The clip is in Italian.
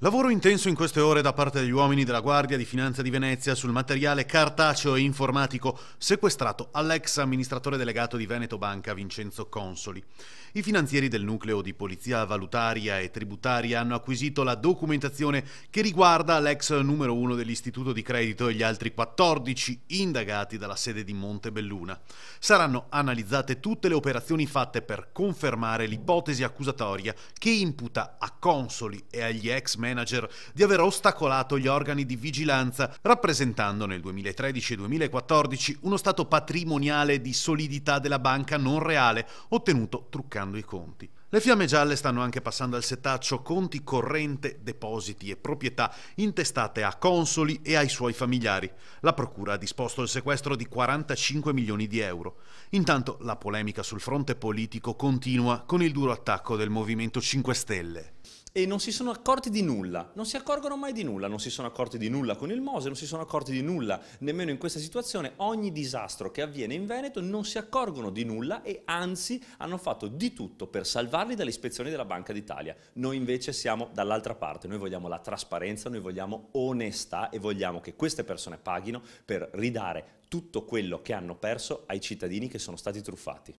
Lavoro intenso in queste ore da parte degli uomini della Guardia di Finanza di Venezia sul materiale cartaceo e informatico sequestrato all'ex amministratore delegato di Veneto Banca Vincenzo Consoli. I finanzieri del nucleo di polizia valutaria e tributaria hanno acquisito la documentazione che riguarda l'ex numero 1 dell'istituto di credito e gli altri 14 indagati dalla sede di Montebelluna. Saranno analizzate tutte le operazioni fatte per confermare l'ipotesi accusatoria che imputa a Consoli e agli ex membri manager di aver ostacolato gli organi di vigilanza, rappresentando nel 2013 2014 uno stato patrimoniale di solidità della banca non reale, ottenuto truccando i conti. Le fiamme gialle stanno anche passando al setaccio conti corrente, depositi e proprietà intestate a consoli e ai suoi familiari. La Procura ha disposto il sequestro di 45 milioni di euro. Intanto la polemica sul fronte politico continua con il duro attacco del Movimento 5 Stelle e non si sono accorti di nulla, non si accorgono mai di nulla, non si sono accorti di nulla con il Mose, non si sono accorti di nulla nemmeno in questa situazione, ogni disastro che avviene in Veneto non si accorgono di nulla e anzi hanno fatto di tutto per salvarli dalle ispezioni della Banca d'Italia. Noi invece siamo dall'altra parte, noi vogliamo la trasparenza, noi vogliamo onestà e vogliamo che queste persone paghino per ridare tutto quello che hanno perso ai cittadini che sono stati truffati.